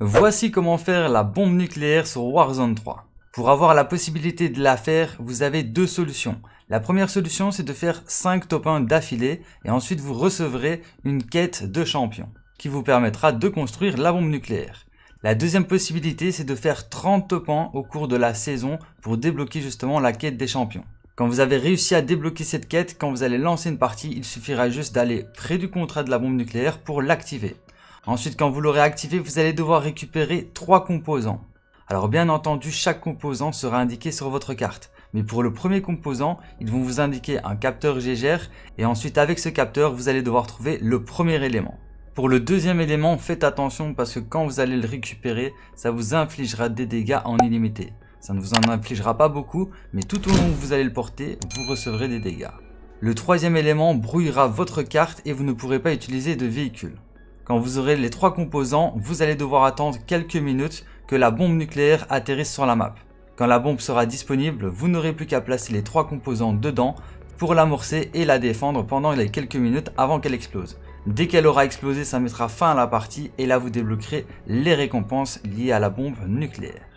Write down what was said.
Voici comment faire la bombe nucléaire sur Warzone 3. Pour avoir la possibilité de la faire, vous avez deux solutions. La première solution, c'est de faire 5 top 1 d'affilée et ensuite vous recevrez une quête de champion qui vous permettra de construire la bombe nucléaire. La deuxième possibilité, c'est de faire 30 top 1 au cours de la saison pour débloquer justement la quête des champions. Quand vous avez réussi à débloquer cette quête, quand vous allez lancer une partie, il suffira juste d'aller près du contrat de la bombe nucléaire pour l'activer. Ensuite, quand vous l'aurez activé, vous allez devoir récupérer trois composants. Alors bien entendu, chaque composant sera indiqué sur votre carte. Mais pour le premier composant, ils vont vous indiquer un capteur GGR et ensuite avec ce capteur, vous allez devoir trouver le premier élément. Pour le deuxième élément, faites attention parce que quand vous allez le récupérer, ça vous infligera des dégâts en illimité. Ça ne vous en infligera pas beaucoup, mais tout au long où vous allez le porter, vous recevrez des dégâts. Le troisième élément brouillera votre carte et vous ne pourrez pas utiliser de véhicule. Quand vous aurez les trois composants, vous allez devoir attendre quelques minutes que la bombe nucléaire atterrisse sur la map. Quand la bombe sera disponible, vous n'aurez plus qu'à placer les trois composants dedans pour l'amorcer et la défendre pendant les quelques minutes avant qu'elle explose. Dès qu'elle aura explosé, ça mettra fin à la partie et là vous débloquerez les récompenses liées à la bombe nucléaire.